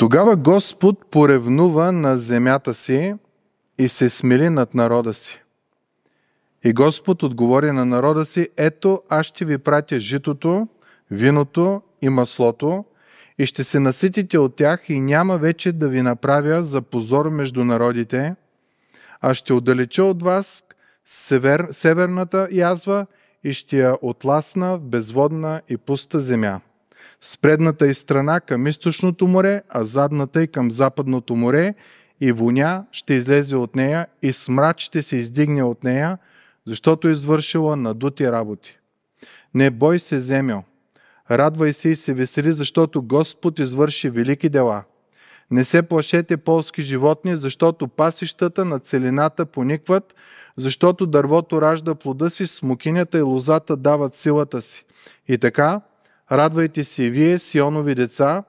Тогава Господ поревнува на земята си и се смили над народа си. И Господ отговори на народа си, ето аз ще ви пратя житото, виното и маслото, и ще се наситите от тях и няма вече да ви направя за позор между народите, а ще отдалеча от вас север, северната язва и ще я отласна в безводна и пуста земя с предната страна към източното море, а задната и към западното море, и воня ще излезе от нея, и смрад ще се издигне от нея, защото е извършила надути работи. Не бой се, земел, радвай се и се весели, защото Господ извърши велики дела. Не се плашете полски животни, защото пасищата на целината поникват, защото дървото ражда плода си, смокинята и лозата дават силата си. И така, Радвайте се и вие, Сионови деца,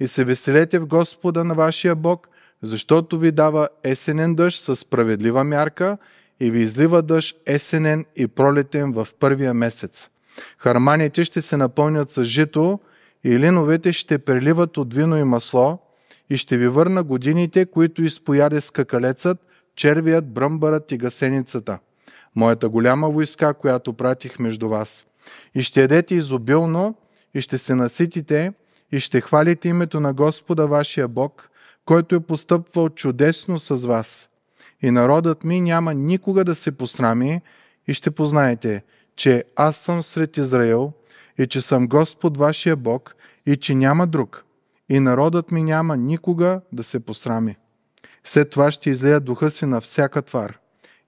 и се веселете в Господа на вашия Бог, защото ви дава есенен дъжд със справедлива мярка и ви излива дъжд есенен и пролетен в първия месец. Харманите ще се напълнят с жито и линовете ще преливат от вино и масло и ще ви върна годините, които изпояде скакалецът, червият, бръмбарът и гасеницата, моята голяма войска, която пратих между вас. И ще ядете изобилно и ще се наситите и ще хвалите името на Господа вашия Бог, който е постъпвал чудесно с вас. И народът ми няма никога да се посрами и ще познаете, че аз съм сред Израил и че съм Господ вашия Бог и че няма друг. И народът ми няма никога да се посрами. След това ще излия духа си на всяка твар.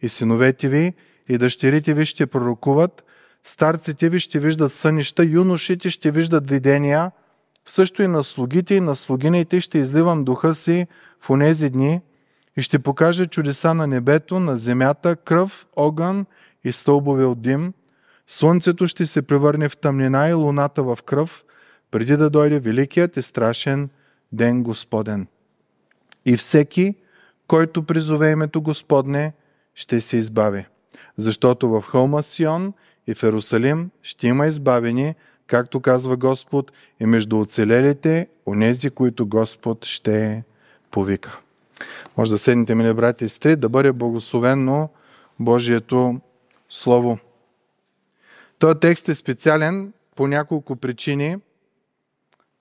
И синовете ви и дъщерите ви ще пророкуват, Старците ви ще виждат сънища, юношите ще виждат видения, също и на слугите и на слугините ще изливам духа си в онези дни и ще покажа чудеса на небето, на земята, кръв, огън и стълбове от дим. Слънцето ще се превърне в тъмнина и луната в кръв, преди да дойде великият и страшен ден Господен. И всеки, който призове името Господне, ще се избави. Защото в хълма Сион – и в Ерусалим ще има избавени, както казва Господ, и между оцелелите, онези, които Господ ще повика. Може да седните, мили брати и сестри, да бъде благословено Божието Слово. Този текст е специален по няколко причини.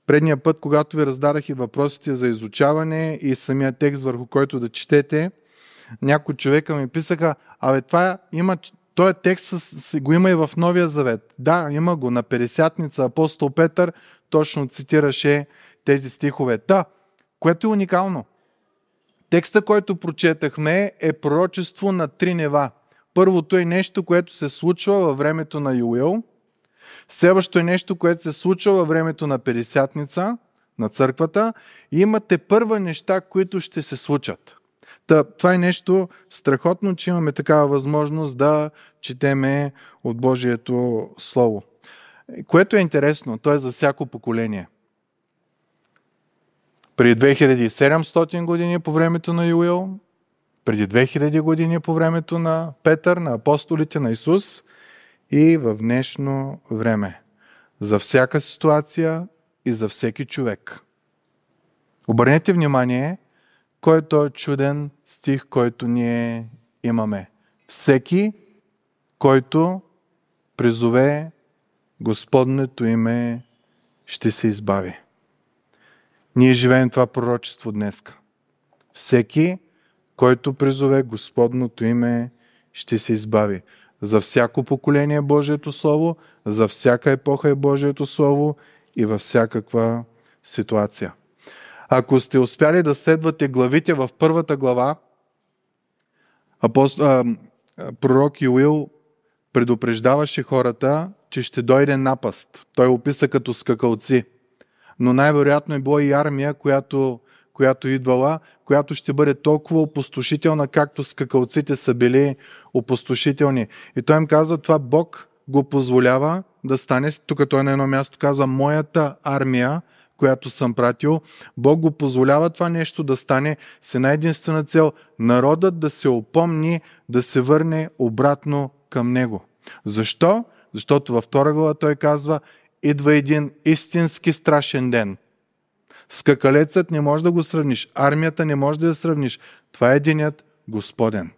Предния път, когато ви раздадах и въпросите за изучаване и самия текст, върху който да четете, някои човека ми писаха, абе това има той текст с, го има и в Новия Завет. Да, има го на Пересятница. Апостол Петър точно цитираше тези стихове. Та, което е уникално. Текста, който прочетахме, е пророчество на три нева. Първото е нещо, което се случва във времето на Юил. Следващото е нещо, което се случва във времето на Пересятница, на църквата. И имате първа неща, които ще се случат. Та, това е нещо страхотно, че имаме такава възможност да четеме от Божието Слово. Което е интересно, то е за всяко поколение. При 2700 години по времето на Юил, преди 2000 години по времето на Петър, на апостолите на Исус и в днешно време. За всяка ситуация и за всеки човек. Обърнете внимание, който е чуден стих, който ние имаме. Всеки, който призове Господнето име, ще се избави. Ние живеем това пророчество днес, Всеки, който призове Господното име, ще се избави. За всяко поколение Божието Слово, за всяка епоха е Божието Слово и във всякаква ситуация. Ако сте успяли да следвате главите в първата глава, апост... а, пророк Юил предупреждаваше хората, че ще дойде напаст. Той описа като скакалци. Но най-вероятно е била и армия, която, която идвала, която ще бъде толкова опустошителна, както скакалците са били опустошителни. И той им казва, това Бог го позволява да стане. Тук той на едно място казва, моята армия която съм пратил, Бог го позволява това нещо да стане с една единствена цел народът да се опомни, да се върне обратно към Него. Защо? Защото във втора глава той казва, идва един истински страшен ден. Скакалецът не може да го сравниш, армията не може да я сравниш. Това е денят Господен.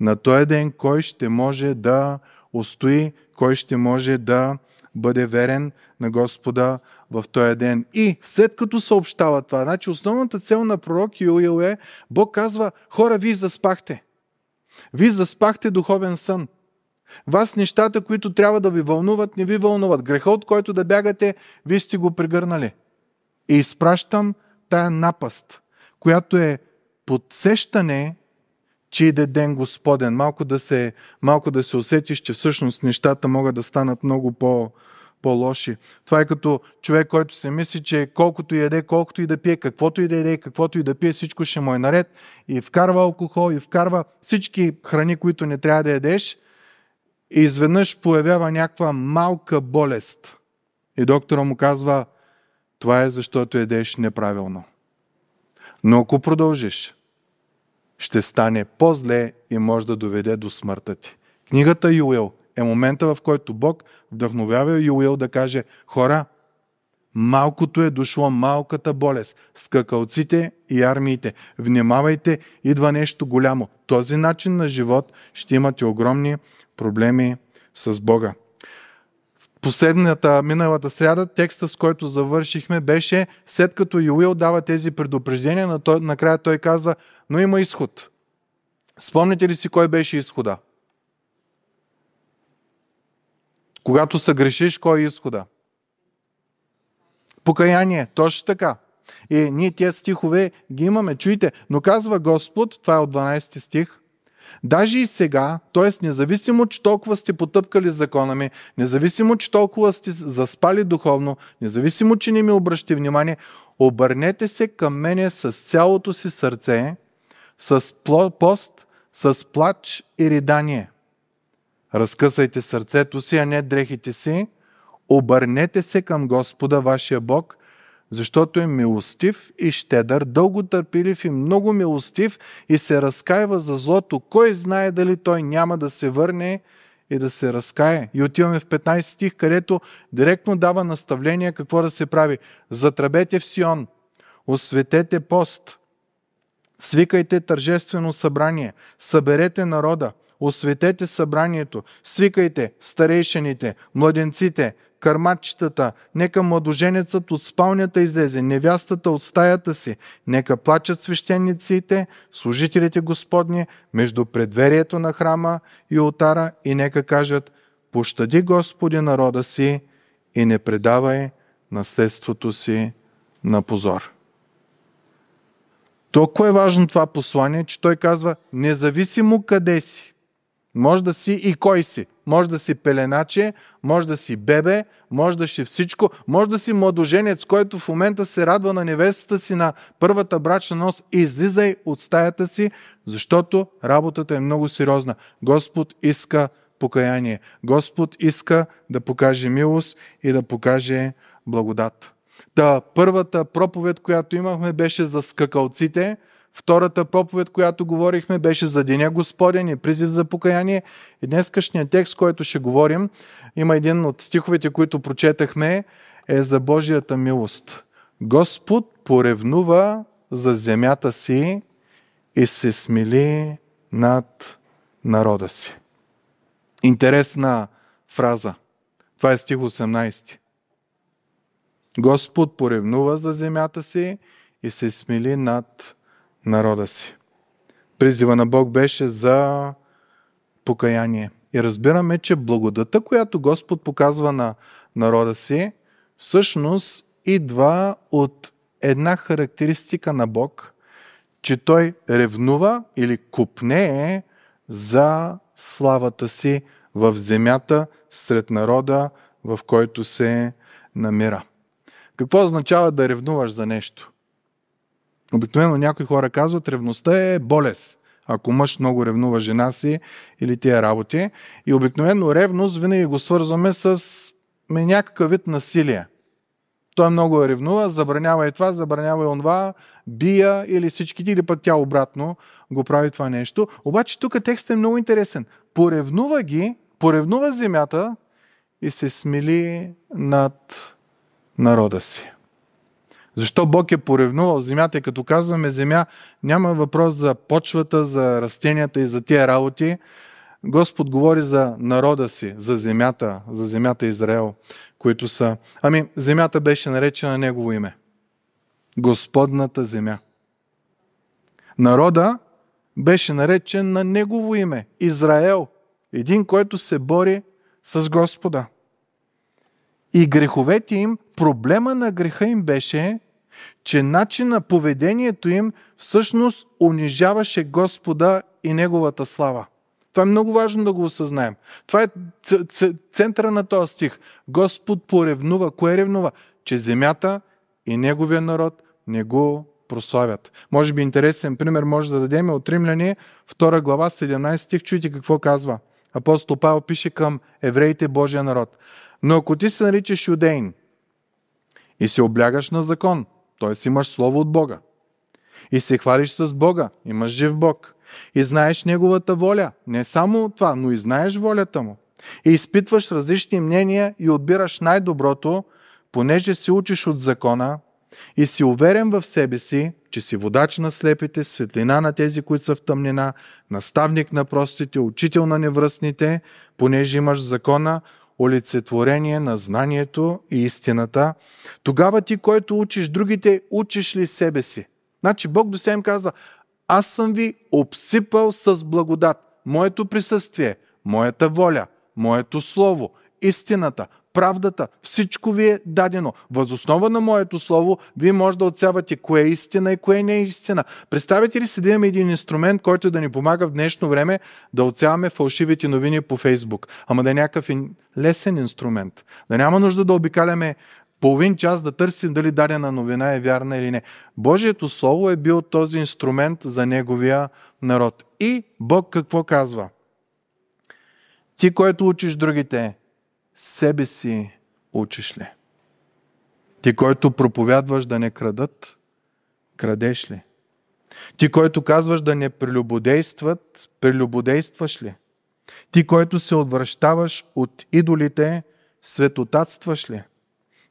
На този ден кой ще може да устои, кой ще може да бъде верен на Господа в този ден. И след като съобщава това, значи основната цел на пророк Юил е, Бог казва, хора, вие заспахте. Вие заспахте духовен сън. Вас нещата, които трябва да ви вълнуват, не ви вълнуват. Греха, от който да бягате, вие сте го прегърнали. И изпращам тая напаст, която е подсещане, че иде ден Господен. Малко да, се, малко да се усетиш, че всъщност нещата могат да станат много по- по-лоши. Това е като човек, който се мисли, че колкото и яде, колкото и да пие, каквото и да яде, каквото и да пие, всичко ще му е наред. И вкарва алкохол, и вкарва всички храни, които не трябва да ядеш. И изведнъж появява някаква малка болест. И доктора му казва, това е защото ядеш неправилно. Но ако продължиш, ще стане по-зле и може да доведе до смъртта ти. Книгата Юел е момента, в който Бог вдъхновява Юил да каже, хора, малкото е дошло малката болест, скакалците и армиите. Внимавайте, идва нещо голямо. Този начин на живот ще имате огромни проблеми с Бога. Последната, миналата сряда, текста с който завършихме беше след като Юил дава тези предупреждения, накрая той казва, но има изход. Спомните ли си кой беше изхода? Когато съгрешиш, кой е изхода? Покаяние, точно така. И е, ние тези стихове ги имаме, чуйте, но казва Господ, това е от 12 стих, Даже и сега, т.е. независимо, че толкова сте потъпкали закона ми, независимо, че толкова сте заспали духовно, независимо, че не ми обръщате внимание, обърнете се към мене с цялото си сърце, с пост, с плач и ридание. Разкъсайте сърцето си, а не дрехите си. Обърнете се към Господа, вашия Бог, защото е милостив и щедър, дълго търпилив и много милостив и се разкаива за злото. Кой знае дали той няма да се върне и да се разкае. И отиваме в 15 стих, където директно дава наставление какво да се прави. Затръбете в Сион, осветете пост, свикайте тържествено събрание, съберете народа – осветете събранието, свикайте старейшените, младенците, кърмачетата, нека младоженецът от спалнята излезе, невястата от стаята си, нека плачат свещениците, служителите Господни, между предверието на храма и отара и нека кажат, пощади Господи народа си и не предавай наследството си на позор. Толкова е важно това послание, че той казва, независимо къде си, може да си и кой си. Може да си пеленаче, може да си бебе, може да си всичко. Може да си младоженец, който в момента се радва на невестата си на първата брачна нос. Излизай от стаята си, защото работата е много сериозна. Господ иска покаяние. Господ иска да покаже милост и да покаже благодат. Та първата проповед, която имахме, беше за скакалците – Втората проповед, която говорихме, беше за Деня Господен и призив за покаяние. И днескашният текст, който ще говорим, има един от стиховете, които прочетахме, е за Божията милост. Господ поревнува за земята си и се смили над народа си. Интересна фраза. Това е стих 18. Господ поревнува за земята си и се смили над народа си. Призива на Бог беше за покаяние. И разбираме, че благодата, която Господ показва на народа си, всъщност идва от една характеристика на Бог, че Той ревнува или купнее за славата си в земята, сред народа, в който се намира. Какво означава да ревнуваш за нещо? Обикновено някои хора казват, ревността е болест. Ако мъж много ревнува жена си или тия работи. И обикновено ревност винаги го свързваме с някакъв вид насилие. Той много я ревнува, забранява и това, забранява и онва, бия или всичките, или пък тя обратно го прави това нещо. Обаче тук текстът е много интересен. Поревнува ги, поревнува земята и се смили над народа си. Защо Бог е поревнувал земята? И като казваме земя, няма въпрос за почвата, за растенията и за тия работи. Господ говори за народа си, за земята, за земята Израел, които са... Ами, земята беше наречена на Негово име. Господната земя. Народа беше наречен на Негово име. Израел. Един, който се бори с Господа. И греховете им, проблема на греха им беше, че начин на поведението им всъщност унижаваше Господа и Неговата слава. Това е много важно да го осъзнаем. Това е ц- ц- центъра на този стих. Господ поревнува. Кое ревнува? Че земята и Неговия народ не го прославят. Може би интересен пример може да дадем е от Римляни, 2 глава, 17 стих. Чуйте какво казва. Апостол Павел пише към евреите Божия народ. Но ако ти се наричаш юдейн и се облягаш на закон – т.е. имаш Слово от Бога. И се хвалиш с Бога. Имаш жив Бог. И знаеш Неговата воля. Не само това, но и знаеш волята Му. И изпитваш различни мнения и отбираш най-доброто, понеже се учиш от закона и си уверен в себе си, че си водач на слепите, светлина на тези, които са в тъмнина, наставник на простите, учител на невръстните, понеже имаш закона, олицетворение на знанието и истината, тогава ти, който учиш другите, учиш ли себе си? Значи Бог до сега им казва, аз съм ви обсипал с благодат, моето присъствие, моята воля, моето слово, истината, правдата. Всичко ви е дадено. Възоснова на моето слово, вие може да отсявате кое е истина и кое не е истина. Представете ли си да имаме един инструмент, който да ни помага в днешно време да отсяваме фалшивите новини по Фейсбук. Ама да е някакъв лесен инструмент. Да няма нужда да обикаляме половин час да търсим дали дадена новина е вярна или не. Божието Слово е бил този инструмент за Неговия народ. И Бог какво казва? Ти, който учиш другите, себе си учиш ли? Ти, който проповядваш да не крадат, крадеш ли? Ти, който казваш да не прелюбодействат, прелюбодействаш ли? Ти, който се отвръщаваш от идолите, светотатстваш ли?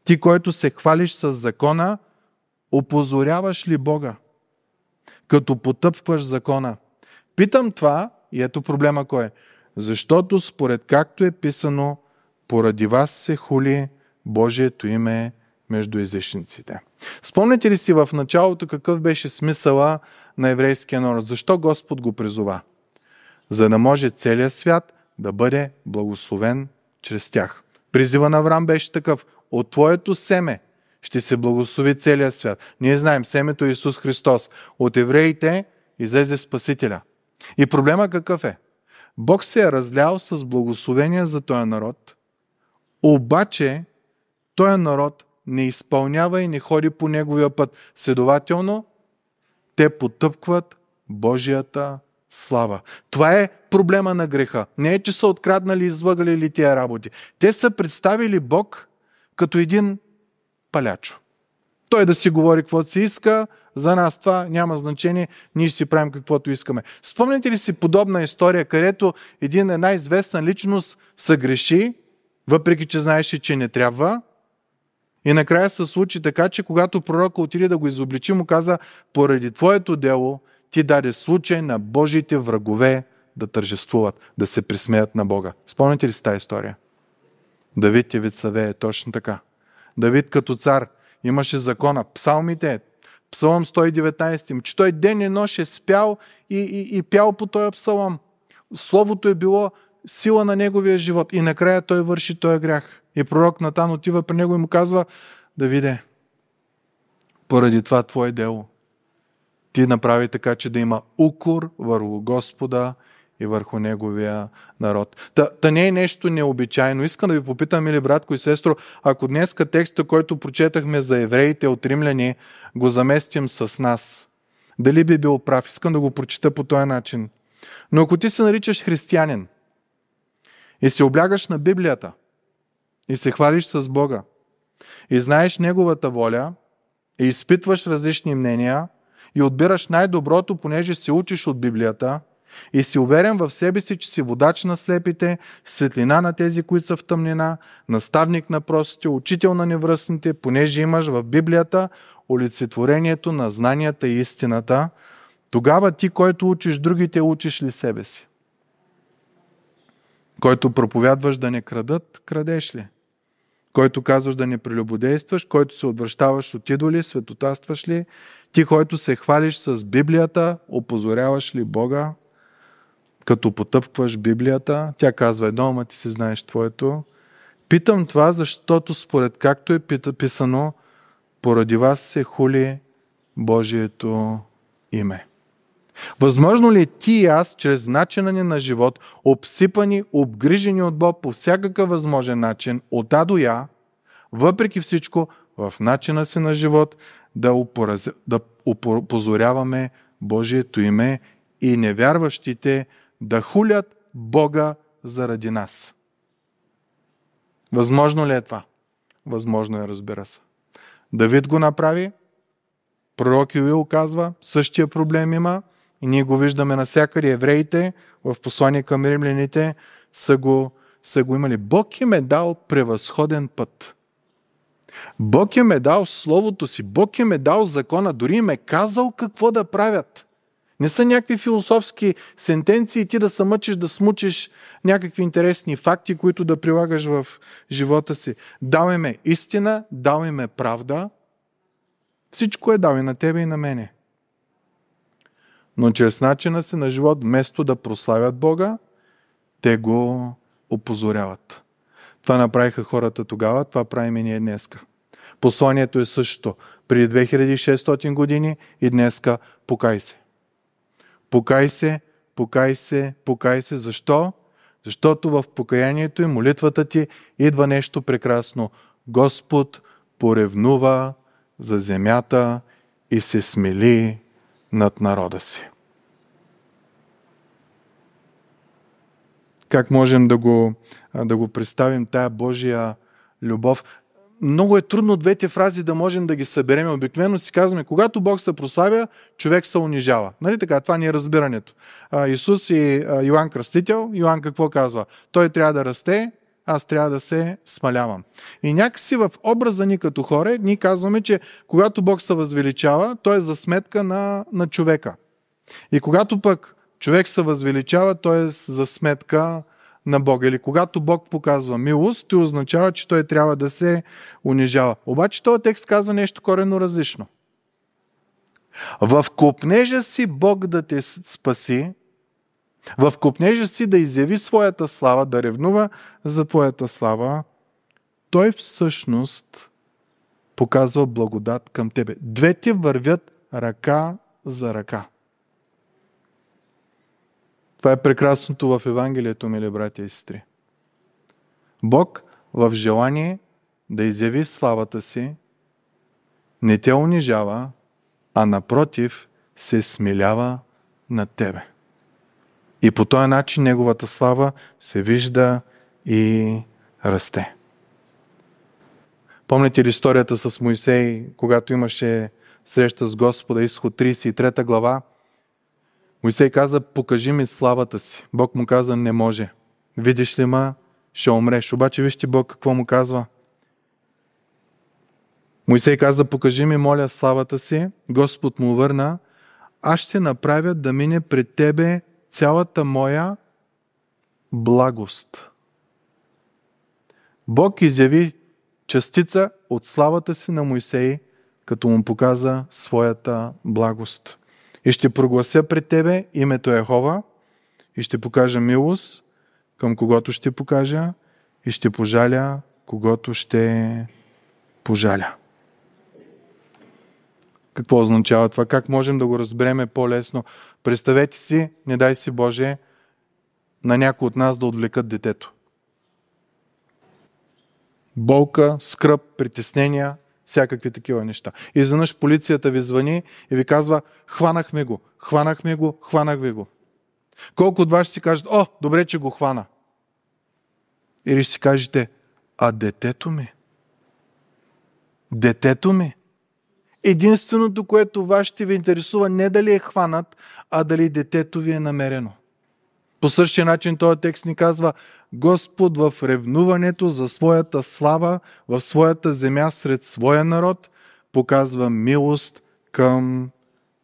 Ти, който се хвалиш с закона, опозоряваш ли Бога? Като потъпваш закона. Питам това и ето проблема кой е. Защото според както е писано, поради вас се хули Божието име между езичниците. Спомните ли си в началото какъв беше смисъла на еврейския народ? Защо Господ го призова? За да може целият свят да бъде благословен чрез тях. Призива на Авраам беше такъв. От твоето семе ще се благослови целият свят. Ние знаем, семето е Исус Христос. От евреите излезе Спасителя. И проблема какъв е? Бог се е разлял с благословения за този народ, обаче, този е народ не изпълнява и не ходи по неговия път. Следователно, те потъпкват Божията слава. Това е проблема на греха. Не е, че са откраднали, излъгали ли тия работи. Те са представили Бог като един палячо. Той да си говори каквото си иска, за нас това няма значение, ние си правим каквото искаме. Спомняте ли си подобна история, където един една известна личност съгреши въпреки че знаеше, че не трябва. И накрая се случи така, че когато пророка отиде да го изобличи, му каза, поради твоето дело ти даде случай на Божиите врагове да тържествуват, да се присмеят на Бога. Спомните ли с тази история? Давид Евит Саве е точно така. Давид като цар имаше закона, псалмите, Псалом 119, че той ден и нощ е спял и, и, и пял по този псалом. Словото е било сила на неговия живот. И накрая той върши този грях. И пророк Натан отива при него и му казва, да виде, поради това твое дело, ти направи така, че да има укор върху Господа и върху неговия народ. Та, та не е нещо необичайно. Искам да ви попитам, мили братко и сестро, ако днеска текста, който прочетахме за евреите от римляни, го заместим с нас, дали би бил прав? Искам да го прочета по този начин. Но ако ти се наричаш християнин, и се облягаш на Библията. И се хвалиш с Бога. И знаеш Неговата воля. И изпитваш различни мнения. И отбираш най-доброто, понеже се учиш от Библията. И си уверен в себе си, че си водач на слепите, светлина на тези, които са в тъмнина, наставник на простите, учител на невръстните, понеже имаш в Библията олицетворението на знанията и истината, тогава ти, който учиш другите, учиш ли себе си? Който проповядваш да не крадат, крадеш ли? Който казваш да не прелюбодействаш, който се отвръщаваш от идоли, светотастваш ли? Ти, който се хвалиш с Библията, опозоряваш ли Бога? Като потъпкваш Библията, тя казва едно, ама ти си знаеш твоето. Питам това, защото според както е писано, поради вас се хули Божието име. Възможно ли е ти и аз, чрез начина ни на живот, обсипани, обгрижени от Бог по всякакъв възможен начин, от А до Я, въпреки всичко, в начина си на живот, да, упораз... да упозоряваме Божието име и невярващите да хулят Бога заради нас. Възможно ли е това? Възможно е, разбира се. Давид го направи, пророк Иоил казва, същия проблем има – и ние го виждаме навсякъде. Евреите в послание към римляните са го, са го имали. Бог им е дал превъзходен път. Бог им е дал Словото си, Бог им е дал закона, дори им е казал какво да правят. Не са някакви философски сентенции, ти да се мъчиш, да смучиш някакви интересни факти, които да прилагаш в живота си. Даваме истина, даваме правда. Всичко е дал и на тебе и на мене. Но чрез начина си на живот, вместо да прославят Бога, те го опозоряват. Това направиха хората тогава, това правим и ние днеска. Посланието е същото. Преди 2600 години и днеска покай се. Покай се, покай се, покай се. Защо? Защото в покаянието и молитвата ти идва нещо прекрасно. Господ поревнува за земята и се смели над народа си. Как можем да го, да го представим, тая Божия любов? Много е трудно двете фрази да можем да ги съберем. Обикновено си казваме, когато Бог се прославя, човек се унижава. Нали така? Това ни е разбирането. Исус и Йоанн Кръстител, Йоанн какво казва? Той трябва да расте, аз трябва да се смалявам. И някакси в образа ни като хора, ние казваме, че когато Бог се възвеличава, той е за сметка на, на човека. И когато пък човек се възвеличава, той е за сметка на Бога. Или когато Бог показва милост, то означава, че той трябва да се унижава. Обаче този текст казва нещо корено различно. В копнежа си Бог да те спаси, в купнежа си да изяви своята слава, да ревнува за твоята слава, той всъщност показва благодат към тебе. Двете вървят ръка за ръка. Това е прекрасното в Евангелието, мили братя и сестри. Бог в желание да изяви славата си, не те унижава, а напротив се смилява над тебе. И по този начин неговата слава се вижда и расте. Помните ли историята с Моисей, когато имаше среща с Господа, изход 33 глава? Моисей каза, покажи ми славата си. Бог му каза, не може. Видиш ли ма, ще умреш. Обаче вижте Бог какво му казва. Моисей каза, покажи ми, моля, славата си. Господ му върна, аз ще направя да мине пред тебе цялата моя благост. Бог изяви частица от славата си на Моисей, като му показа своята благост. И ще проглася пред тебе името Ехова и ще покажа милост, към когото ще покажа и ще пожаля, когото ще пожаля. Какво означава това? Как можем да го разбереме по-лесно? Представете си, не дай си Боже, на някой от нас да отвлекат детето. Болка, скръп, притеснения, всякакви такива неща. И изведнъж полицията ви звъни и ви казва, хванахме го, хванахме го, хванах ви го. Колко от вас ще си кажат, о, добре, че го хвана. Или ще си кажете, а детето ми? Детето ми? Единственото, което вас ще ви интересува, не дали е хванат, а дали детето ви е намерено. По същия начин този текст ни казва Господ в ревнуването за своята слава, в своята земя сред своя народ, показва милост към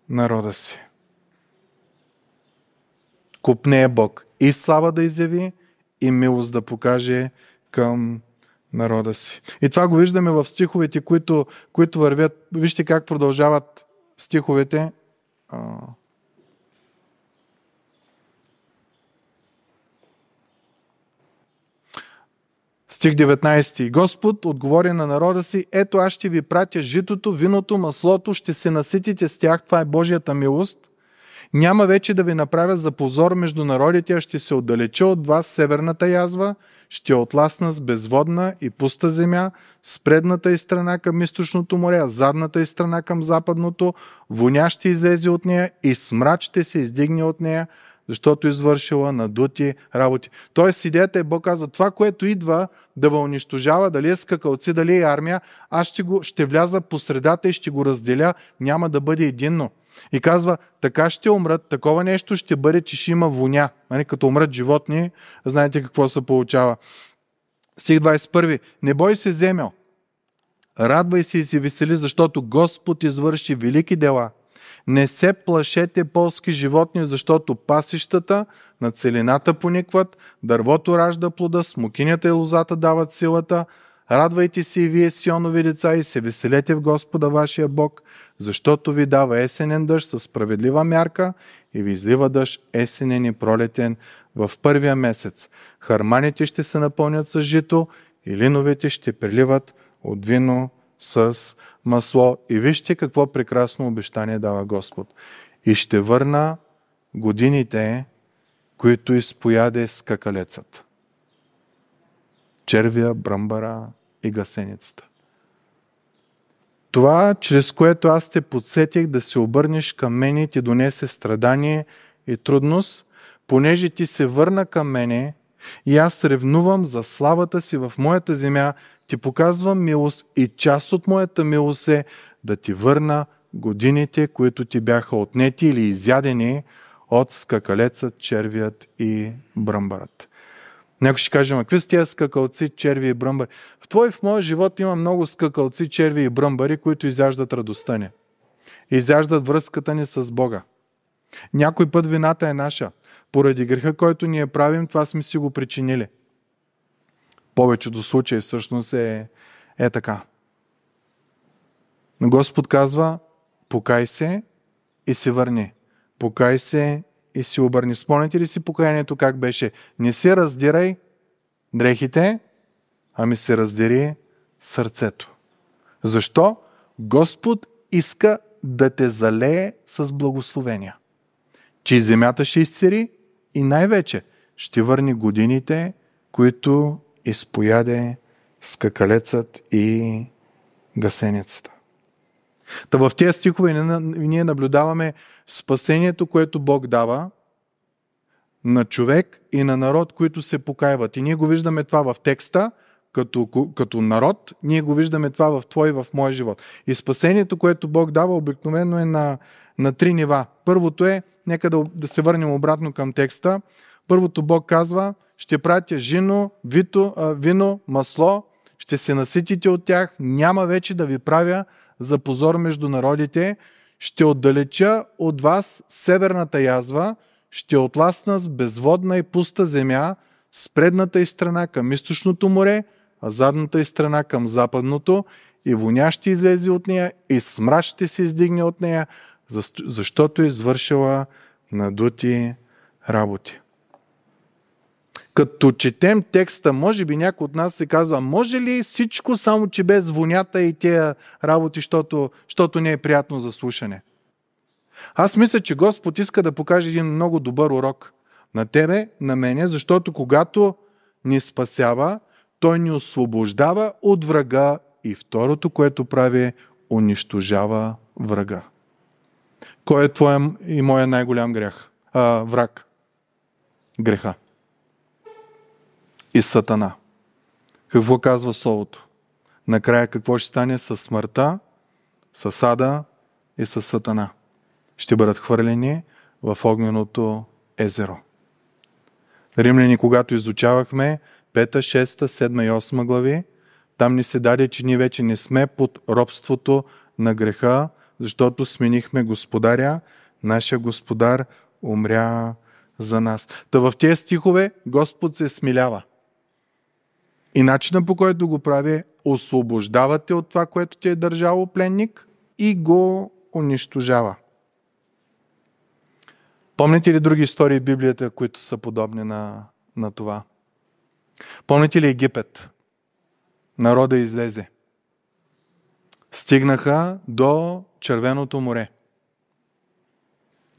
народа си. Купне е Бог и слава да изяви, и милост да покаже към народа си. И това го виждаме в стиховете, които, които вървят. Вижте как продължават стиховете. Стих 19. Господ отговори на народа си, ето аз ще ви пратя житото, виното, маслото, ще се наситите с тях, това е Божията милост. Няма вече да ви направя за позор между народите, а ще се отдалеча от вас северната язва, ще отласна с безводна и пуста земя, с предната и страна към източното море, а задната и страна към западното, воня ще излезе от нея и смрад ще се издигне от нея, защото извършила надути работи. Тоест сидете, е Бог казва, това, което идва да ва унищожава, дали е скакалци, дали е армия, аз ще, го, ще вляза по средата и ще го разделя, няма да бъде единно. И казва, така ще умрат, такова нещо ще бъде, че ще има воня. Нали, като умрат животни, знаете какво се получава. Стих 21. Не бой се земел. Радвай се и се весели, защото Господ извърши велики дела – не се плашете полски животни, защото пасищата на целината поникват, дървото ражда плода, смокинята и лозата дават силата. Радвайте се и вие, сионови деца, и се веселете в Господа вашия Бог, защото ви дава есенен дъжд със справедлива мярка и ви излива дъжд есенен и пролетен в първия месец. Харманите ще се напълнят с жито и линовете ще приливат от вино с масло. И вижте какво прекрасно обещание дава Господ. И ще върна годините, които изпояде скакалецът. Червия, бръмбара и гасеницата. Това, чрез което аз те подсетих да се обърнеш към мене, ти донесе страдание и трудност, понеже ти се върна към мене и аз ревнувам за славата си в моята земя, ти показвам милост и част от моята милост е да ти върна годините, които ти бяха отнети или изядени от скакалецът, червият и бръмбарът. Някой ще каже, какви са тези скакалци, черви и бръмбари? В твой в моя живот има много скакалци, черви и бръмбари, които изяждат радостта ни. Изяждат връзката ни с Бога. Някой път вината е наша. Поради греха, който ние правим, това сме си го причинили – повечето случаи всъщност е, е така. Господ казва, покай се и се върни. Покай се и се обърни. Спомняте ли си покаянието как беше? Не се раздирай дрехите, ами се раздири сърцето. Защо? Господ иска да те залее с благословения. Че земята ще изцери и най-вече ще върни годините, които изпояде скакалецът и гасеницата. Та в тези стихове ние наблюдаваме спасението, което Бог дава на човек и на народ, които се покаиват. И ние го виждаме това в текста, като, като народ, ние го виждаме това в твой и в моя живот. И спасението, което Бог дава, обикновено е на, на три нива. Първото е, нека да, да се върнем обратно към текста. Първото Бог казва, ще пратя жино, вито, а, вино, масло, ще се наситите от тях, няма вече да ви правя за позор между народите, ще отдалеча от вас северната язва, ще отласна с безводна и пуста земя, с предната и страна към източното море, а задната и страна към западното, и воня ще излезе от нея, и смрад ще се издигне от нея, защото е извършила надути работи. Като четем текста, може би някой от нас се казва, може ли всичко, само че без звонята и тези работи, защото, защото не е приятно за слушане? Аз мисля, че Господ иска да покаже един много добър урок на тебе, на мене, защото когато ни спасява, той ни освобождава от врага и второто, което прави, унищожава врага. Кой е твоя и моя най-голям грех? А, враг. Греха и Сатана. Какво казва Словото? Накрая какво ще стане с смъртта, с ада и с Сатана? Ще бъдат хвърлени в огненото езеро. Римляни, когато изучавахме 5, 6, 7 и 8 глави, там ни се даде, че ние вече не сме под робството на греха, защото сменихме господаря, нашия господар умря за нас. Та в тези стихове Господ се смилява. И начина по който го прави освобождавате от това, което ти е държало пленник и го унищожава. Помните ли други истории в Библията, които са подобни на, на това? Помните ли Египет? Народа излезе. Стигнаха до Червеното море.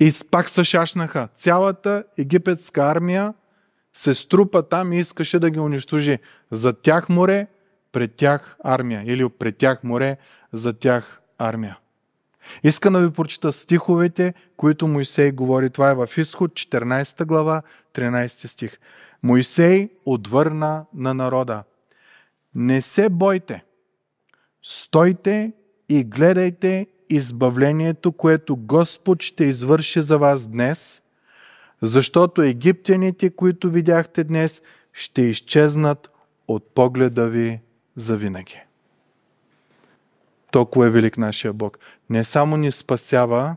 И пак се шашнаха. Цялата египетска армия се струпа там и искаше да ги унищожи. За тях море, пред тях армия. Или пред тях море, за тях армия. Иска да ви прочита стиховете, които Моисей говори. Това е в Изход, 14 глава, 13 стих. Моисей отвърна на народа. Не се бойте, стойте и гледайте избавлението, което Господ ще извърши за вас днес, защото египтяните, които видяхте днес, ще изчезнат от погледа ви завинаги. Толкова е велик нашия Бог. Не само ни спасява,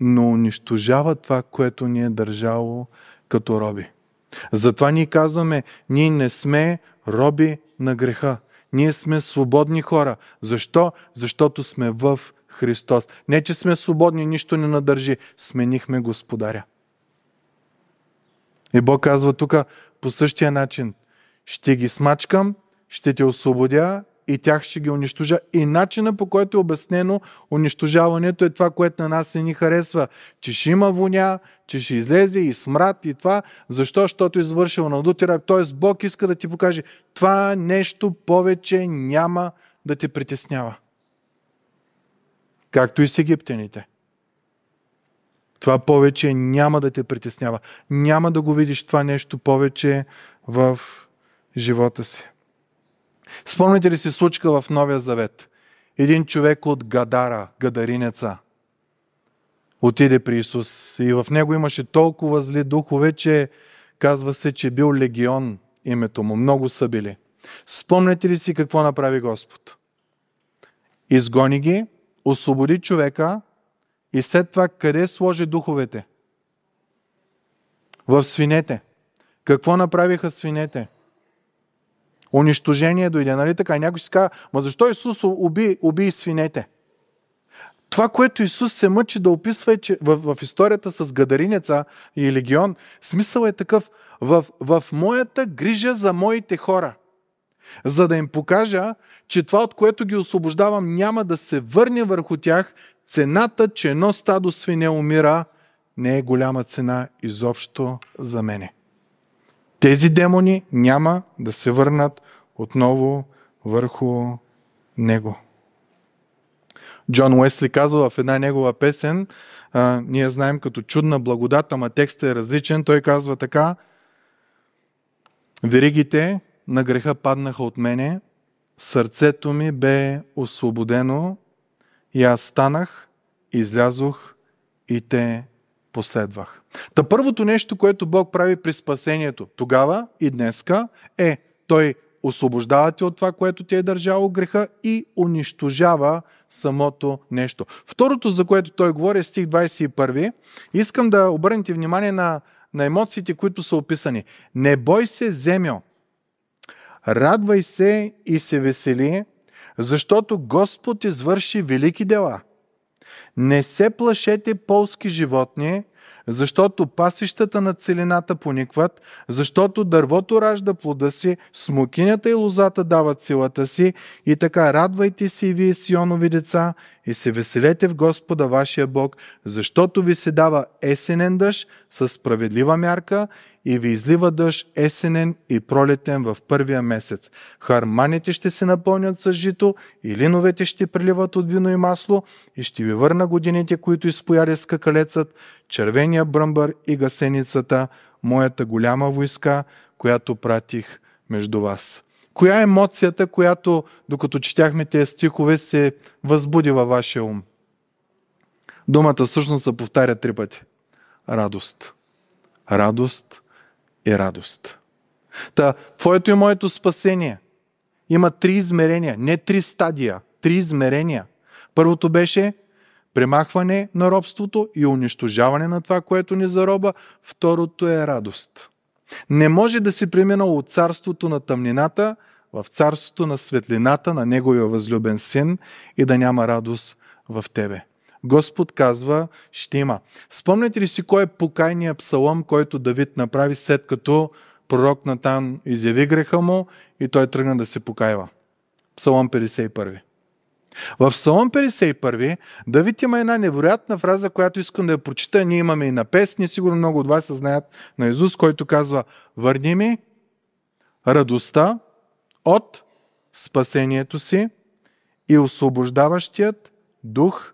но унищожава това, което ни е държало като роби. Затова ни казваме, ние не сме роби на греха. Ние сме свободни хора. Защо? Защото сме в Христос. Не, че сме свободни, нищо не надържи. Сменихме Господаря. И Бог казва тук по същия начин. Ще ги смачкам, ще те освободя и тях ще ги унищожа. И начина по който е обяснено унищожаването е това, което на нас не ни харесва. Че ще има воня, че ще излезе и смрад и това. Защо? Защото е извършил на удутера. Т.е. Бог иска да ти покаже, това нещо повече няма да те притеснява. Както и с египтяните. Това повече няма да те притеснява. Няма да го видиш това нещо повече в живота си. Спомните ли си случка в Новия Завет? Един човек от Гадара, гадаринеца, отиде при Исус и в него имаше толкова зли духове, че казва се, че бил легион името му. Много са били. Спомнете ли си какво направи Господ? Изгони ги, освободи човека и след това къде сложи духовете? В свинете. Какво направиха свинете? Унищожение дойде, нали така? И някой си казва, ма защо Исус уби, уби свинете? Това, което Исус се мъчи да описва е, че в, в историята с Гадаринеца и Легион, смисъл е такъв, в, в моята грижа за моите хора, за да им покажа, че това, от което ги освобождавам, няма да се върне върху тях Цената, че едно стадо свине умира, не е голяма цена изобщо за мене. Тези демони няма да се върнат отново върху него. Джон Уесли казва в една негова песен, а, ние знаем като чудна благодат, ама текстът е различен, той казва така, веригите на греха паднаха от мене, сърцето ми бе освободено, и аз станах, излязох и те последвах. Та първото нещо, което Бог прави при спасението тогава и днеска е Той освобождава те от това, което ти е държало греха и унищожава самото нещо. Второто, за което той говори е стих 21. Искам да обърнете внимание на, на емоциите, които са описани. Не бой се, земя, радвай се и се весели, защото Господ извърши велики дела. Не се плашете полски животни, защото пасищата на целината поникват, защото дървото ражда плода си, смокинята и лозата дават силата си, и така радвайте се и вие, сионови деца, и се веселете в Господа вашия Бог, защото ви се дава есенен дъжд с справедлива мярка и ви излива дъжд есенен и пролетен в първия месец. Харманите ще се напълнят с жито и линовете ще приливат от вино и масло и ще ви върна годините, които изпояли скакалецът, червения бръмбър и гасеницата, моята голяма войска, която пратих между вас. Коя е емоцията, която, докато четяхме тези стихове, се възбуди във вашия ум? Думата всъщност се повтаря три пъти. Радост. Радост, и е радост. Та, твоето и моето спасение има три измерения, не три стадия, три измерения. Първото беше премахване на робството и унищожаване на това, което ни зароба. Второто е радост. Не може да си преминал от царството на тъмнината в царството на светлината на Неговия възлюбен син и да няма радост в тебе. Господ казва, ще има. Спомняте ли си кой е покайният псалом, който Давид направи след като пророк Натан изяви греха му и той тръгна да се покаява? Псалом 51. В Псалом 51 Давид има една невероятна фраза, която искам да я прочита. Ние имаме и на песни, сигурно много от вас се знаят на Исус, който казва Върни ми радостта от спасението си и освобождаващият дух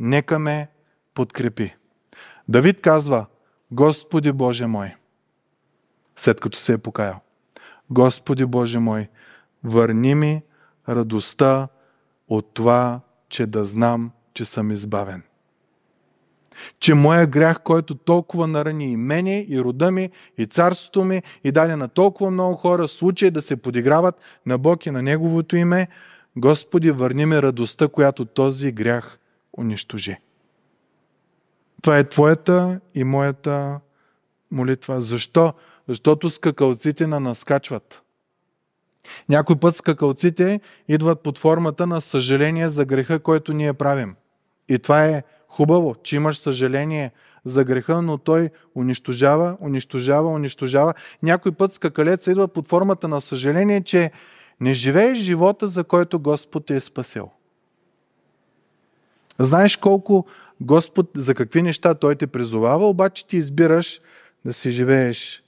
нека ме подкрепи. Давид казва, Господи Боже мой, след като се е покаял. Господи Боже мой, върни ми радостта от това, че да знам, че съм избавен. Че моя грях, който толкова нарани и мене, и рода ми, и царството ми, и даде на толкова много хора случай да се подиграват на Бог и на Неговото име, Господи, върни ми радостта, която този грях унищожи. Това е твоята и моята молитва. Защо? Защото скакалците на наскачват. Някой път скакалците идват под формата на съжаление за греха, който ние правим. И това е хубаво, че имаш съжаление за греха, но той унищожава, унищожава, унищожава. Някой път скакалеца идва под формата на съжаление, че не живееш живота, за който Господ те е спасил. Знаеш колко Господ за какви неща Той те призовава, обаче ти избираш да си живееш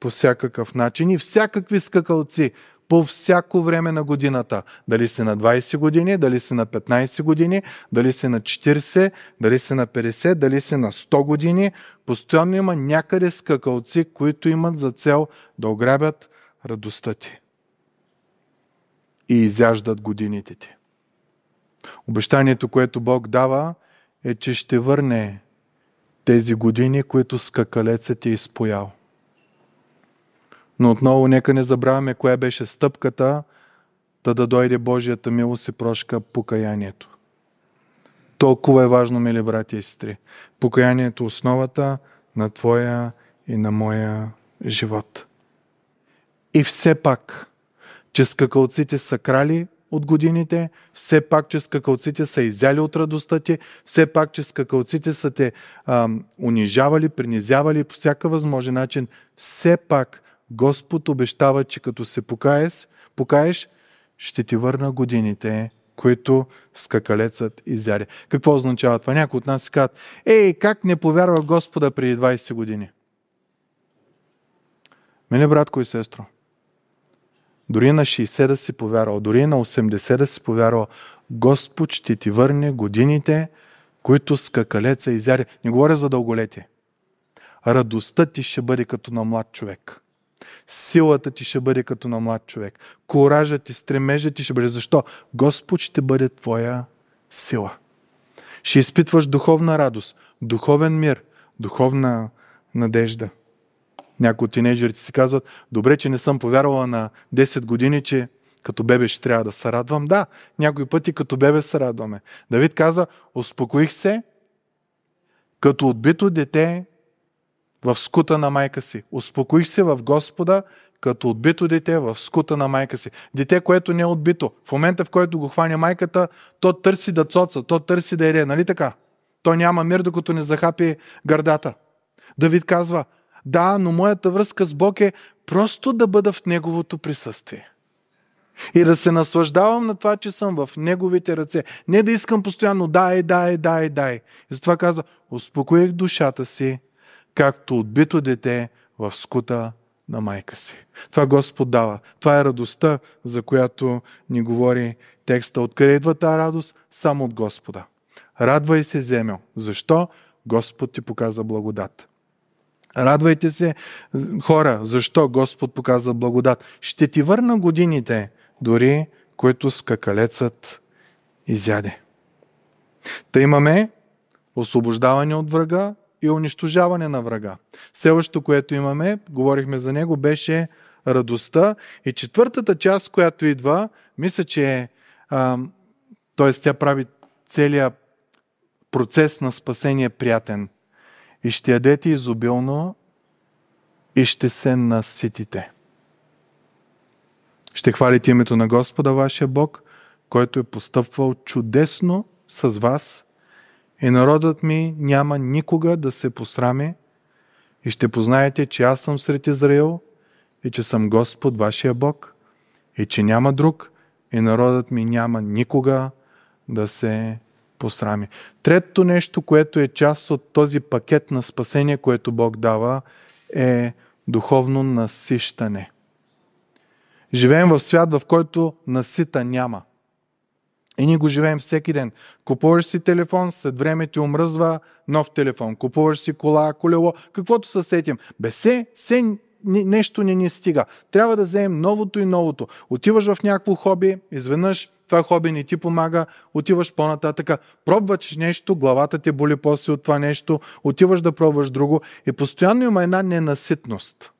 по всякакъв начин и всякакви скакалци по всяко време на годината. Дали си на 20 години, дали си на 15 години, дали си на 40, дали си на 50, дали си на 100 години. Постоянно има някъде скакалци, които имат за цел да ограбят радостта ти и изяждат годините ти. Обещанието, което Бог дава, е, че ще върне тези години, които скакалецът е изпоял. Но отново нека не забравяме коя беше стъпката, да да дойде Божията милост и прошка покаянието. Толкова е важно, мили брати и сестри. Покаянието е основата на твоя и на моя живот. И все пак, че скакалците са крали, от годините, все пак, че скакалците са изяли от радостта ти, все пак, че скакалците са те а, унижавали, принизявали по всяка възможен начин, все пак Господ обещава, че като се покаеш, покаеш ще ти върна годините, които скакалецът изяде. Какво означава това? Някои от нас си казват, ей, как не повярва Господа преди 20 години? Мене, братко и сестро, дори на 60 да си повярвал, дори на 80 да си повярвал, Господ ще ти върне годините, които скакалеца изяде. Не говоря за дълголетие. Радостта ти ще бъде като на млад човек. Силата ти ще бъде като на млад човек. Коражът ти, стремежът ти ще бъде. Защо? Господ ще бъде твоя сила. Ще изпитваш духовна радост, духовен мир, духовна надежда. Някои от тинейджерите си казват, добре, че не съм повярвала на 10 години, че като бебе ще трябва да се радвам. Да, някои пъти като бебе се радваме. Давид каза, успокоих се, като отбито дете в скута на майка си. Успокоих се в Господа, като отбито дете в скута на майка си. Дете, което не е отбито. В момента, в който го хване майката, то търси да цоца, то търси да еде, нали така? Той няма мир, докато не захапи гърдата. Давид казва, да, но моята връзка с Бог е просто да бъда в Неговото присъствие. И да се наслаждавам на това, че съм в Неговите ръце. Не да искам постоянно дай, дай, дай, дай. И затова казва, успокоих душата си, както отбито дете в скута на майка си. Това Господ дава. Това е радостта, за която ни говори текста. Откъде идва тази радост? Само от Господа. Радвай се, земел. Защо? Господ ти показа благодат. Радвайте се, хора, защо Господ показва благодат. Ще ти върна годините, дори които скакалецът изяде. Та имаме освобождаване от врага и унищожаване на врага. Следващото, което имаме, говорихме за него, беше радостта. И четвъртата част, която идва, мисля, че е, т.е. тя прави целият процес на спасение приятен и ще ядете изобилно и ще се наситите. Ще хвалите името на Господа вашия Бог, който е постъпвал чудесно с вас и народът ми няма никога да се посрами и ще познаете, че аз съм сред Израил и че съм Господ вашия Бог и че няма друг и народът ми няма никога да се посрами. Третото нещо, което е част от този пакет на спасение, което Бог дава, е духовно насищане. Живеем в свят, в който насита няма. И ние го живеем всеки ден. Купуваш си телефон, след време ти омръзва нов телефон. Купуваш си кола, колело, каквото се сетим. Бе се, се нещо не ни стига. Трябва да вземем новото и новото. Отиваш в някакво хоби, изведнъж това хоби не ти помага, отиваш по-нататъка, пробваш нещо, главата ти боли после от това нещо, отиваш да пробваш друго и постоянно има една ненаситност.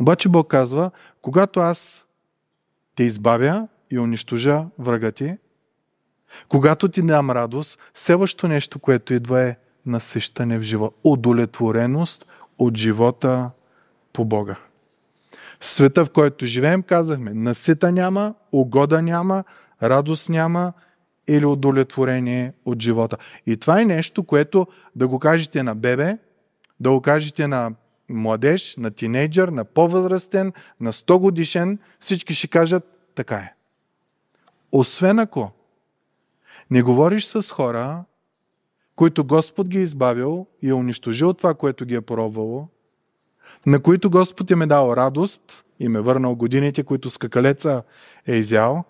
Обаче Бог казва, когато аз те избавя и унищожа врага ти, когато ти дам радост, севащо нещо, което идва е насищане в живота, удовлетвореност от живота по Бога света, в който живеем, казахме, насита няма, угода няма, радост няма или удовлетворение от живота. И това е нещо, което да го кажете на бебе, да го кажете на младеж, на тинейджър, на по-възрастен, на 100 годишен, всички ще кажат така е. Освен ако не говориш с хора, които Господ ги е избавил и е унищожил това, което ги е поробвало, на които Господ им е дал радост и ме върнал годините, които скакалеца е изял,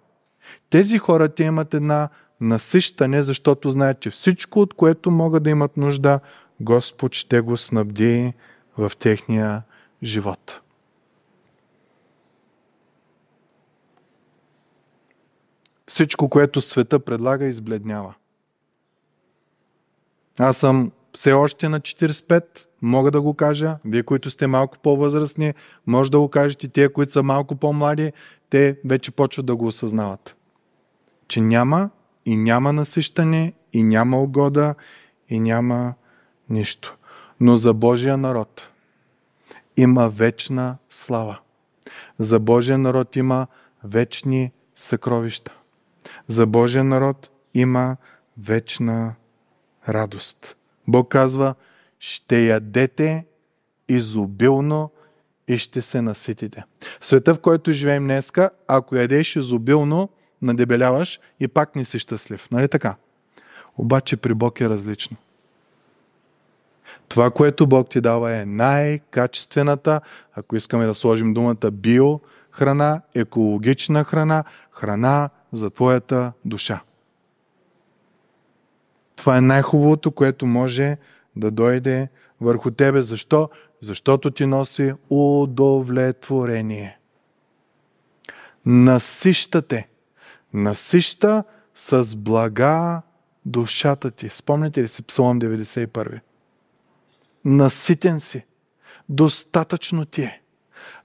тези хора те имат една насищане, защото знаят, че всичко, от което могат да имат нужда, Господ ще го снабди в техния живот. Всичко, което света предлага, избледнява. Аз съм все още на 45, мога да го кажа. Вие, които сте малко по-възрастни, може да го кажете. Те, които са малко по-млади, те вече почват да го осъзнават. Че няма и няма насищане, и няма угода, и няма нищо. Но за Божия народ има вечна слава. За Божия народ има вечни съкровища. За Божия народ има вечна радост. Бог казва, ще ядете изобилно и ще се наситите. В света, в който живеем днеска, ако ядеш изобилно, надебеляваш и пак не си щастлив. Нали така? Обаче при Бог е различно. Това, което Бог ти дава е най-качествената, ако искаме да сложим думата биохрана, екологична храна, храна за твоята душа. Това е най-хубавото, което може да дойде върху тебе. Защо? Защото ти носи удовлетворение. Насища те. Насища с блага душата ти. Спомняте ли си Псалом 91? Наситен си. Достатъчно ти е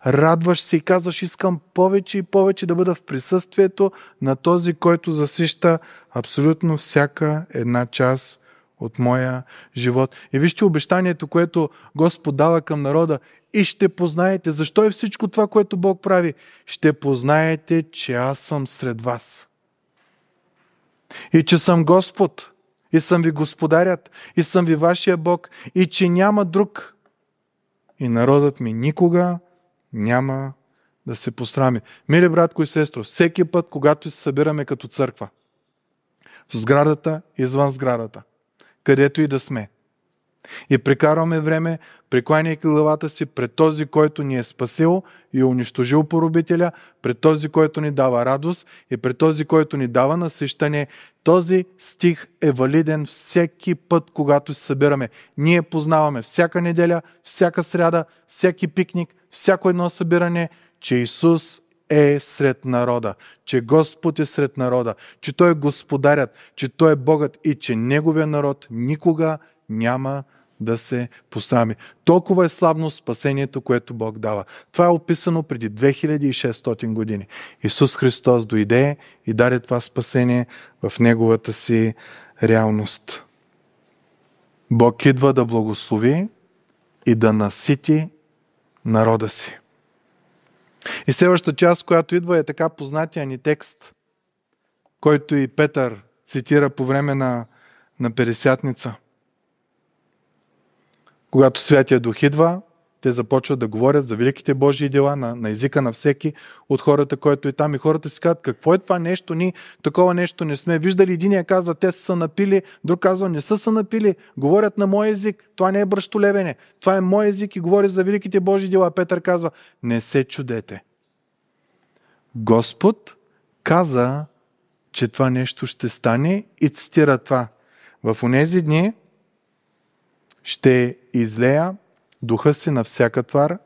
радваш се и казваш, искам повече и повече да бъда в присъствието на този, който засища абсолютно всяка една част от моя живот. И вижте обещанието, което Господ дава към народа. И ще познаете, защо е всичко това, което Бог прави. Ще познаете, че аз съм сред вас. И че съм Господ. И съм ви Господарят. И съм ви вашия Бог. И че няма друг. И народът ми никога няма да се посрами. Мили братко и сестро, всеки път, когато се събираме като църква, в сградата, извън сградата, където и да сме, и прекарваме време, прекланяйки главата си пред този, който ни е спасил и унищожил поробителя, пред този, който ни дава радост и пред този, който ни дава насещане. Този стих е валиден всеки път, когато се събираме. Ние познаваме всяка неделя, всяка сряда, всеки пикник, всяко едно събиране, че Исус е сред народа, че Господ е сред народа, че Той е Господарят, че Той е Богът и че Неговия народ никога няма да се посрами. Толкова е славно спасението, което Бог дава. Това е описано преди 2600 години. Исус Христос дойде и даде това спасение в Неговата си реалност. Бог идва да благослови и да насити народа си. И следващата част, която идва е така познатия ни текст, който и Петър цитира по време на, на Пересятница. Когато Святия Дух идва, те започват да говорят за великите Божии дела на, на езика на всеки от хората, който е там. И хората си казват, какво е това нещо? Ни, такова нещо не сме виждали. Единия казва, те са напили, друг казва, не са се напили. Говорят на мой език. Това не е бръщолевене. Това е мой език и говори за великите Божии дела. Петър казва, не се чудете. Господ каза, че това нещо ще стане и цитира това. В онези дни ще излея духа си на всяка твар,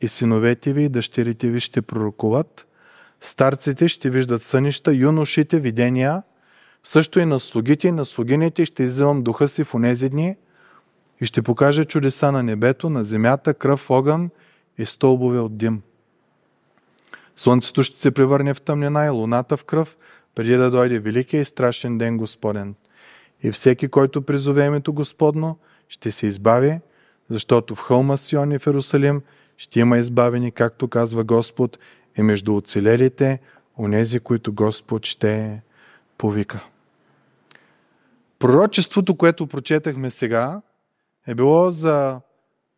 и синовете ви и дъщерите ви ще пророкуват, старците ще виждат сънища, юношите видения, също и на слугите и на слугините ще изземам духа си в онези дни и ще покажа чудеса на небето, на земята, кръв, огън и стълбове от дим. Слънцето ще се превърне в тъмнина и луната в кръв, преди да дойде великия и страшен ден Господен. И всеки, който призове името Господно, ще се избави – защото в хълма Сион и в Иерусалим ще има избавени, както казва Господ, и между оцелелите, онези, които Господ ще повика. Пророчеството, което прочетахме сега, е било за...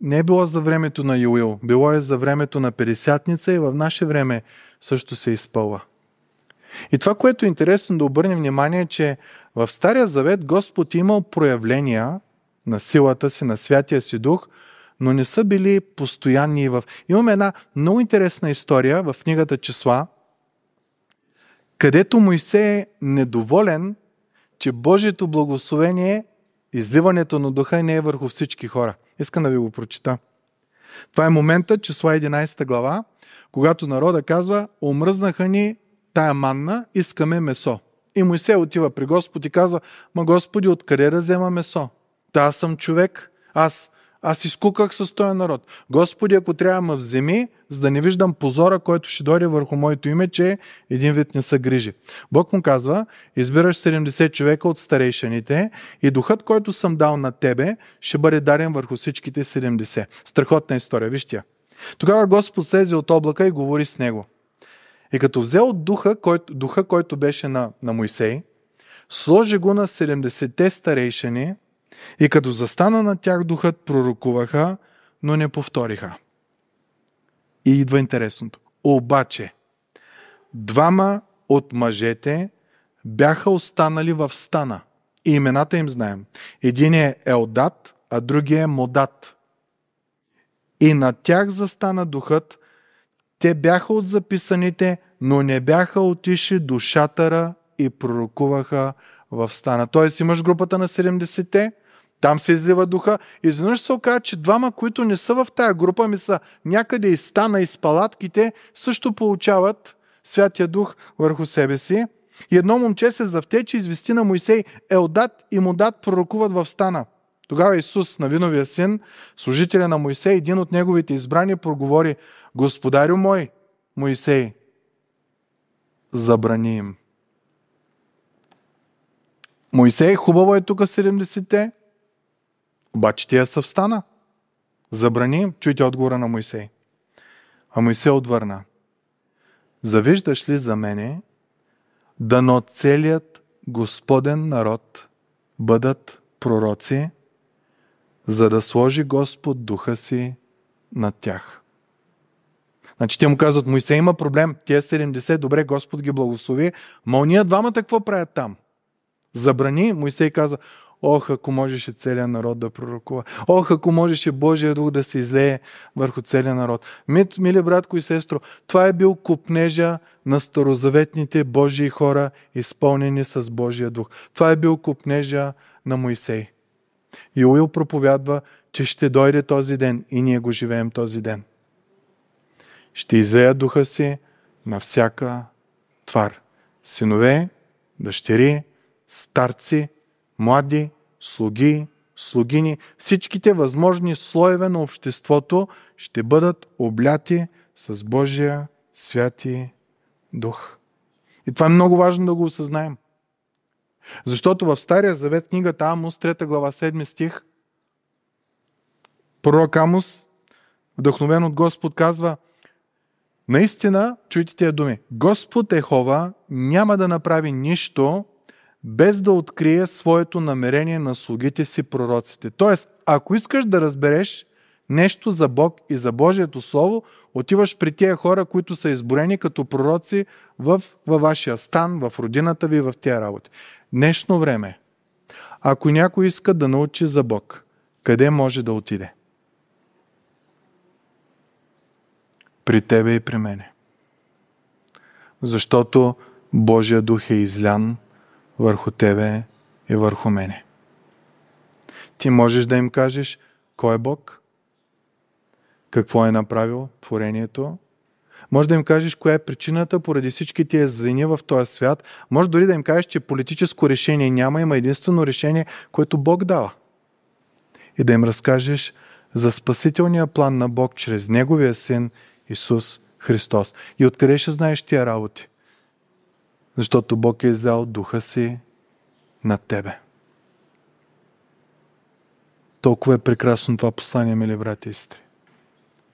не е било за времето на Юил, било е за времето на Пересятница и в наше време също се изпълва. И това, което е интересно да обърнем внимание, е, че в Стария Завет Господ е имал проявления – на силата си, на Святия си Дух, но не са били постоянни в... Имаме една много интересна история в книгата Числа, където Моисей е недоволен, че Божието благословение, изливането на духа не е върху всички хора. Искам да ви го прочита. Това е момента, числа 11 глава, когато народа казва, омръзнаха ни тая манна, искаме месо. И Моисей отива при Господ и казва, ма Господи, откъде да взема месо? аз съм човек, аз, аз изкуках с този народ. Господи, ако трябва, ме вземи, за да не виждам позора, който ще дойде върху моето име, че един вид не са грижи. Бог му казва, избираш 70 човека от старейшените, и духът, който съм дал на тебе, ще бъде дарен върху всичките 70. Страхотна история, вижте. Тогава Господ слезе от облака и говори с него. И като взе от духа, който, духа, който беше на, на Моисей, сложи го на 70-те старейшени. И като застана на тях духът, пророкуваха, но не повториха. И идва интересното. Обаче, двама от мъжете бяха останали в стана. И имената им знаем. Един е Елдат, а другия е Модат. И на тях застана духът. Те бяха от записаните, но не бяха отиши до шатъра и пророкуваха в стана. Тоест имаш групата на 70-те, там се излива духа. Изведнъж се оказа, че двама, които не са в тая група, ми са някъде и стана из палатките, също получават Святия Дух върху себе си. И едно момче се завтече, извести на Моисей, Елдат и Модат пророкуват в стана. Тогава Исус, Навиновия син, служителя на Моисей, един от неговите избрани, проговори, Господарю мой, Моисей, забрани им. Моисей, хубаво е тук 70-те, обаче тия съвстана. Забрани, чуйте отговора на Моисей. А Моисей отвърна. Завиждаш ли за мене, да но целият Господен народ бъдат пророци, за да сложи Господ духа си над тях. Значи те му казват, Моисей има проблем, тия 70, добре, Господ ги благослови, ма уния двамата какво правят там? Забрани, Моисей каза, Ох, ако можеше целият народ да пророкува. Ох, ако можеше Божия дух да се излее върху целия народ. Мили братко и сестро, това е бил купнежа на старозаветните Божии хора, изпълнени с Божия дух. Това е бил купнежа на Моисей. И Уил проповядва, че ще дойде този ден и ние го живеем този ден. Ще излея духа си на всяка твар. Синове, дъщери, старци, млади, слуги, слугини, всичките възможни слоеве на обществото ще бъдат обляти с Божия святи дух. И това е много важно да го осъзнаем. Защото в Стария завет книгата Амус, 3 глава 7 стих, пророк Амус, вдъхновен от Господ, казва Наистина, чуйте тия думи, Господ Ехова няма да направи нищо, без да открие своето намерение на слугите си пророците. Тоест, ако искаш да разбереш нещо за Бог и за Божието Слово, отиваш при тия хора, които са изборени като пророци в, във вашия стан, в родината ви, в тия работи. Днешно време, ако някой иска да научи за Бог, къде може да отиде? При тебе и при мене. Защото Божия дух е излян върху тебе и върху мене. Ти можеш да им кажеш кой е Бог, какво е направил творението, може да им кажеш коя е причината поради всички тия злини в този свят, може дори да им кажеш, че политическо решение няма, има единствено решение, което Бог дава. И да им разкажеш за спасителния план на Бог чрез Неговия Син Исус Христос. И откъде ще знаеш тия работи? защото Бог е издал духа си на тебе. Толкова е прекрасно това послание, мили брати и сестри.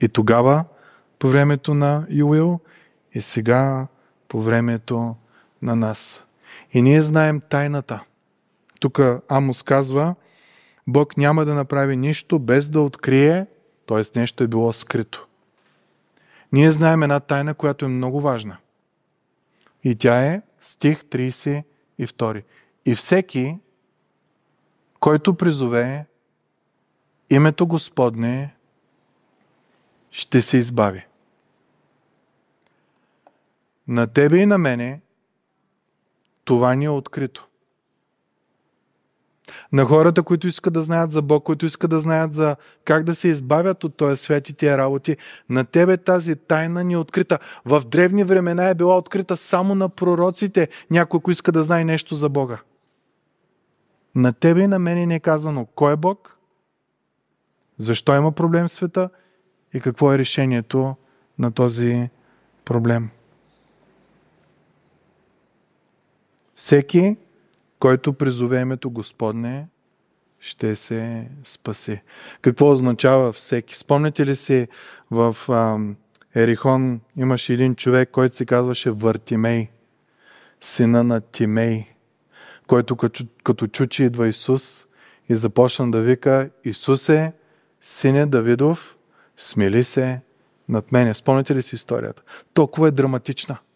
И тогава, по времето на Юил, и сега, по времето на нас. И ние знаем тайната. Тук Амос казва, Бог няма да направи нищо без да открие, т.е. нещо е било скрито. Ние знаем една тайна, която е много важна. И тя е, стих 32. И всеки, който призове името Господне, ще се избави. На тебе и на мене това ни е открито. На хората, които искат да знаят за Бог, които искат да знаят за как да се избавят от този свят и тия работи, на тебе тази тайна ни е открита. В древни времена е била открита само на пророците, някой, който иска да знае нещо за Бога. На тебе и на мене не е казано кой е Бог, защо има проблем в света и какво е решението на този проблем. Всеки който призове името Господне, ще се спаси. Какво означава всеки? Спомняте ли си в а, Ерихон имаше един човек, който се казваше Въртимей, сина на Тимей, който като, като чу, че идва Исус и започна да вика Исусе, сине Давидов, смили се над мене. Спомняте ли си историята? Толкова е драматична –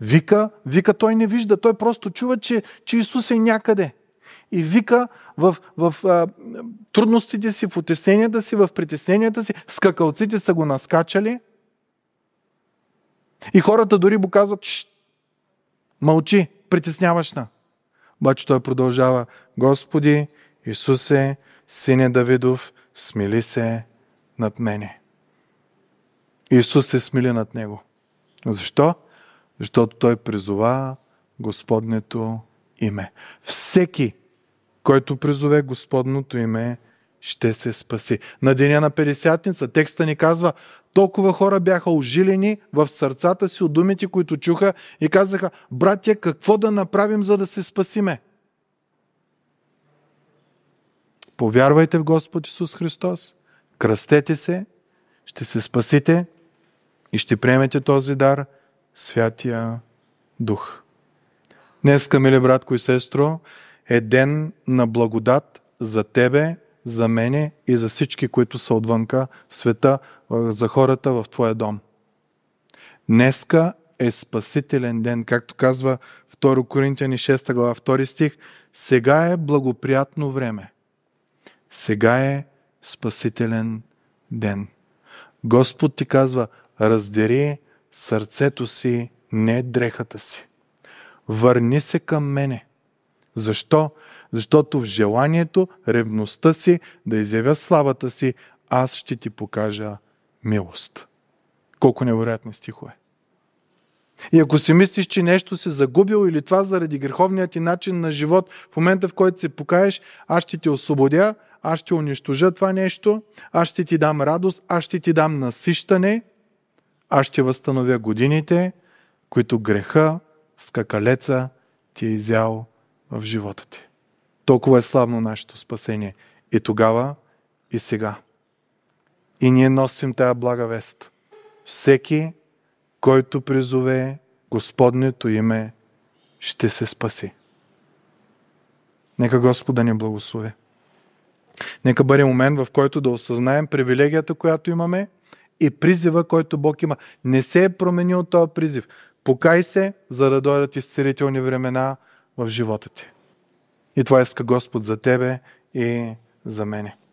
Вика, вика, той не вижда, той просто чува, че, че Исус е някъде. И вика в, в а, трудностите си, в отесненията си, в притесненията си, скакалците са го наскачали. И хората дори го казват, мълчи, притесняваш на. Обаче той продължава, Господи, Исусе, Сине Давидов, смили се над мене. Исус се смили над него. Защо? защото той призова Господнето име. Всеки, който призове Господното име, ще се спаси. На деня на Пелесятница текста ни казва, толкова хора бяха ожилени в сърцата си от думите, които чуха и казаха, братя, какво да направим, за да се спасиме? Повярвайте в Господ Исус Христос, кръстете се, ще се спасите и ще приемете този дар – Святия Дух. Днеска, мили братко и сестро, е ден на благодат за тебе, за мене и за всички, които са отвънка в света, за хората в твоя дом. Днеска е спасителен ден, както казва 2 Коринтияни 6 глава 2 стих. Сега е благоприятно време. Сега е спасителен ден. Господ ти казва, раздери сърцето си, не дрехата си. Върни се към мене. Защо? Защото в желанието, ревността си, да изявя славата си, аз ще ти покажа милост. Колко невероятни стихове. И ако си мислиш, че нещо си загубил или това заради греховният ти начин на живот, в момента в който се покаеш, аз ще те освободя, аз ще унищожа това нещо, аз ще ти дам радост, аз ще ти дам насищане – аз ще възстановя годините, които греха, с какалеца ти е изял в живота ти. Толкова е славно нашето спасение. И тогава, и сега. И ние носим тая блага вест. Всеки, който призове Господнето име, ще се спаси. Нека Господа ни благослови. Нека бъде момент, в който да осъзнаем привилегията, която имаме – и призива, който Бог има. Не се е променил този призив. Покай се, за да дойдат изцелителни времена в живота ти. И това иска Господ за тебе и за мене.